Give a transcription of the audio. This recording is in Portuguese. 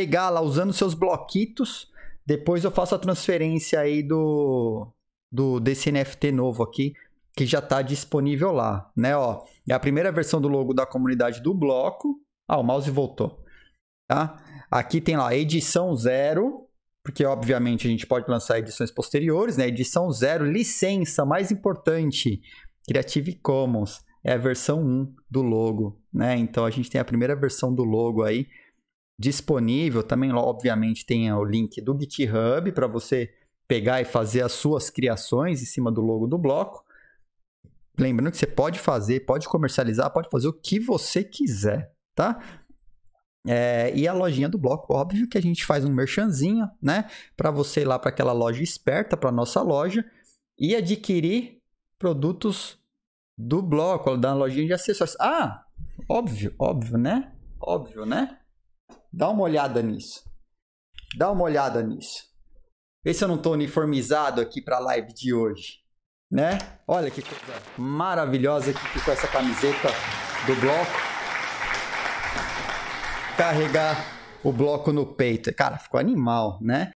pegar lá usando seus bloquitos. Depois eu faço a transferência aí do, do desse NFT novo aqui, que já está disponível lá, né? Ó, é a primeira versão do logo da comunidade do bloco. Ah, o mouse voltou. Tá? Aqui tem lá edição zero, porque obviamente a gente pode lançar edições posteriores, né? Edição zero, licença, mais importante, Creative Commons, é a versão 1 do logo, né? Então a gente tem a primeira versão do logo aí disponível. Também, obviamente, tem eh, o link do GitHub para você pegar e fazer as suas criações em cima do logo do bloco. Lembrando que você pode fazer, pode comercializar, pode fazer o que você quiser, tá? É, e a lojinha do bloco, óbvio que a gente faz um merchanzinho, né? Para você ir lá para aquela loja esperta, para nossa loja, e adquirir produtos do bloco, da lojinha de acessórios. Ah, óbvio, óbvio, né? Óbvio, né? Dá uma olhada nisso. Dá uma olhada nisso. Vê se eu não estou uniformizado aqui para a live de hoje, né? Olha que coisa maravilhosa que ficou essa camiseta do bloco. Carregar o bloco no peito. Cara, ficou animal, né?